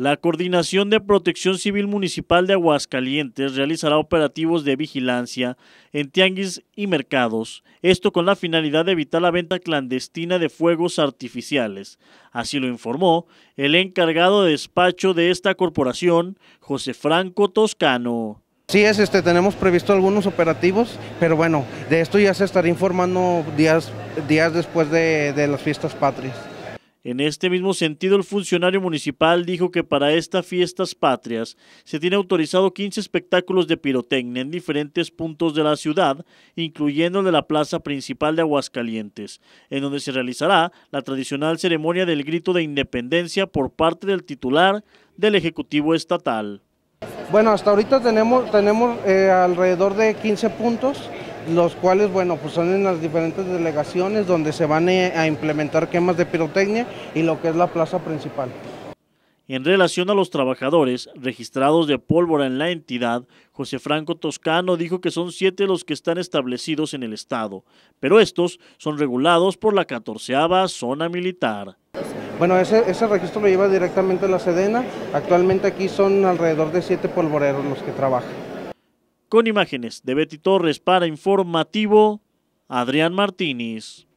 La Coordinación de Protección Civil Municipal de Aguascalientes realizará operativos de vigilancia en tianguis y mercados, esto con la finalidad de evitar la venta clandestina de fuegos artificiales. Así lo informó el encargado de despacho de esta corporación, José Franco Toscano. Sí es, este, tenemos previsto algunos operativos, pero bueno, de esto ya se estará informando días, días después de las fiestas patrias. En este mismo sentido, el funcionario municipal dijo que para estas fiestas patrias se tiene autorizado 15 espectáculos de pirotecnia en diferentes puntos de la ciudad, incluyendo el de la plaza principal de Aguascalientes, en donde se realizará la tradicional ceremonia del grito de independencia por parte del titular del Ejecutivo Estatal. Bueno, hasta ahorita tenemos, eh, alrededor de 15 puntos los cuales, bueno, pues son en las diferentes delegaciones donde se van eh, a implementar quemas de pirotecnia y lo que es la plaza principal. En relación a los trabajadores registrados de pólvora en la entidad, José Franco Toscano dijo que son siete los que están establecidos en el Estado, pero estos son regulados por la 14 Zona Militar. Bueno, ese, ese, registro lo lleva directamente a la Sedena. Actualmente aquí son alrededor de siete polvoreros los que trabajan. Con imágenes de Betty Torres para Informativo, Adrián Martínez.